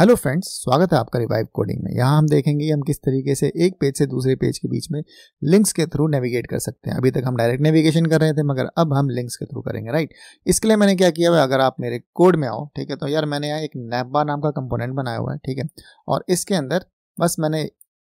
hello friends स्वागत है आपका रिवाइव कोडिंग में यहाँ हम देखेंगे हम किस तरीके से एक पेज से दूसरे पेज के बीच में लिंक्स के थ्रू नेविगेट कर सकते हैं अभी तक हम डायरेक्ट नेविगेशन कर रहे थे मगर अब हम लिंक्स के थ्रू करेंगे राइट इसके लिए मैंने क्या किया हुआ अगर आप मेरे कोड में आओ ठीक है तो यार मैंने यहाँ एक नेब्बा नाम का कंपोनेंट बनाया हुआ है ठीक है और इसके अंदर बस मैंने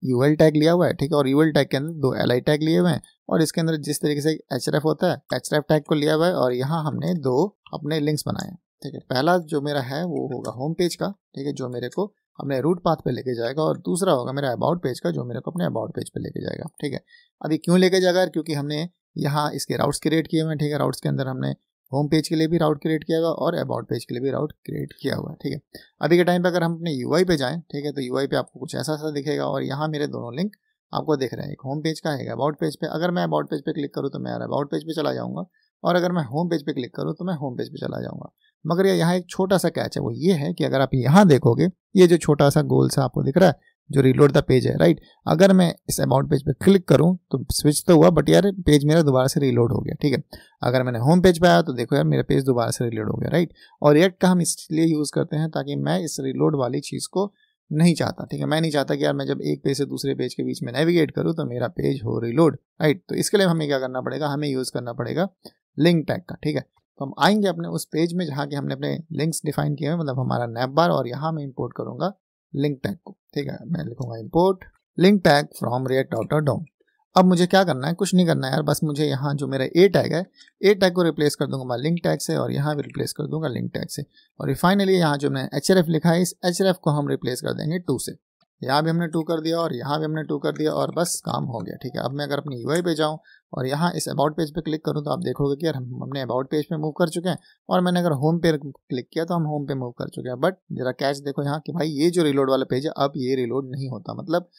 यू टैग लिया हुआ है ठीक है और यू टैग के अंदर दो एल टैग लिए हुए हैं और इसके अंदर जिस तरीके से एच होता है एच टैग को लिया हुआ है और यहाँ हमने दो अपने लिंक्स बनाए हैं ठीक है पहला जो मेरा है वो होगा होम पेज का ठीक है जो मेरे को अपने रूट पाथ पे लेके जाएगा और दूसरा होगा मेरा अबाउट पेज का जो मेरे को अपने अबाउट पेज पे लेके जाएगा ठीक है अब ये क्यों लेके जाएगा क्योंकि हमने यहाँ इसके राउट्स क्रिएट किए हुए हैं ठीक है राउट्स के अंदर हमने होम पेज के लिए भी राउट क्रिएट किया हुआ और अबाउट पेज के लिए भी राउट क्रिएट किया हुआ है ठीक है अभी के टाइम पर अगर हम अपने यू पे जाएँ ठीक है तो यू पे आपको कुछ ऐसा ऐसा दिखेगा और यहाँ मेरे दोनों लिंक आपको देख रहे हैं एक होम पेज का है अबाउट पेज पर अगर मैं अबाउट पेज पर क्लिक करूँ तो मैं अबाउट पेज पर चला जाऊँगा और अगर मैं होम पेज पर क्लिक करूँ तो मैं होम पेज पर चला जाऊँगा मगर यहाँ एक छोटा सा कैच है वो ये है कि अगर आप यहाँ देखोगे ये जो छोटा सा गोल सा आपको दिख रहा है जो रिलोड द पेज है राइट अगर मैं इस अमाउंट पेज पे क्लिक करूँ तो स्विच तो हुआ बट यार पेज मेरा दोबारा से रिलोड हो गया ठीक है अगर मैंने होम पेज पे आया तो देखो यार मेरा पेज दोबारा से रिलोड हो गया राइट और एक्ट का हम इसलिए यूज़ करते हैं ताकि मैं इस रिलोड वाली चीज़ को नहीं चाहता ठीक है मैं नहीं चाहता कि यार मैं जब एक पेज से दूसरे पेज के बीच में नेविगेट करूँ तो मेरा पेज हो रिलोड राइट तो इसके लिए हमें क्या करना पड़ेगा हमें यूज़ करना पड़ेगा लिंक टैग का ठीक है तो हम आएंगे अपने उस पेज में जहाँ के हमने अपने लिंक्स डिफाइन किए हैं मतलब हमारा नैप बार और यहाँ मैं इम्पोर्ट करूँगा लिंक टैग को ठीक है मैं लिखूंगा import link tag from react router DOM अब मुझे क्या करना है कुछ नहीं करना है यार बस मुझे यहाँ जो मेरा ए टैग है ए टैग को रिप्लेस कर दूंगा मैं लिंक टैग से और यहाँ भी रिप्लेस कर दूंगा लिंक टैग से और फाइनली यहाँ जो मैंने एच लिखा है इस एच को हम रिप्लेस कर देंगे टू से यहाँ भी हमने टू कर दिया और यहाँ भी हमने टू कर दिया और बस काम हो गया ठीक है अब मैं अगर अपनी यू पे जाऊँ और यहाँ इस अबाउट पेज पे क्लिक करूँ तो आप देखोगे कि यार हम हमने अबाउट पेज पे मूव कर चुके हैं और मैंने अगर होम पे क्लिक किया तो हम होम पे मूव कर चुके हैं बट जरा कैच देखो यहाँ कि भाई ये जो रिलोड वाला पेज है अब ये रिलोड नहीं होता मतलब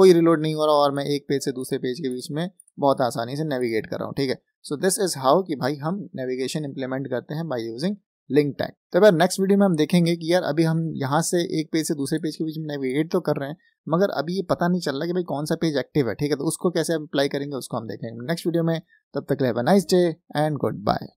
कोई रिलोड नहीं हो रहा और मैं एक पेज से दूसरे पेज के बीच में बहुत आसानी से नेविगेट कर रहा हूँ ठीक है सो दिस इज़ हाउ कि भाई हम नेविगेशन इंप्लीमेंट करते हैं बाई यूजिंग लिंक टैग तो यार नेक्स्ट वीडियो में हम देखेंगे कि यार अभी हम यहाँ से एक पेज से दूसरे पेज के बीच में नेविगेट तो कर रहे हैं मगर अभी ये पता नहीं चल रहा कि भाई कौन सा पेज एक्टिव है ठीक है तो उसको कैसे अप्लाई करेंगे उसको हम देखेंगे नेक्स्ट वीडियो में तब तक लेव nice day and good bye